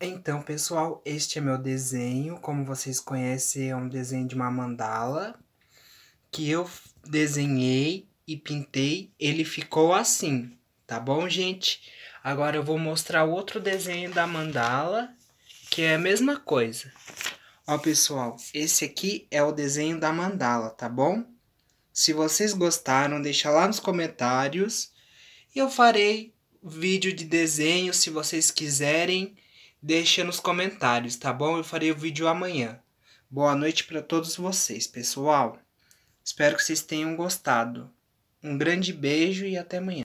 Então, pessoal, este é meu desenho. Como vocês conhecem, é um desenho de uma mandala que eu desenhei e pintei. Ele ficou assim, tá bom, gente? Agora eu vou mostrar outro desenho da mandala, que é a mesma coisa. Ó, pessoal, esse aqui é o desenho da mandala, tá bom? Se vocês gostaram, deixa lá nos comentários. E eu farei vídeo de desenho, se vocês quiserem deixa nos comentários, tá bom? Eu farei o vídeo amanhã. Boa noite para todos vocês, pessoal. Espero que vocês tenham gostado. Um grande beijo e até amanhã.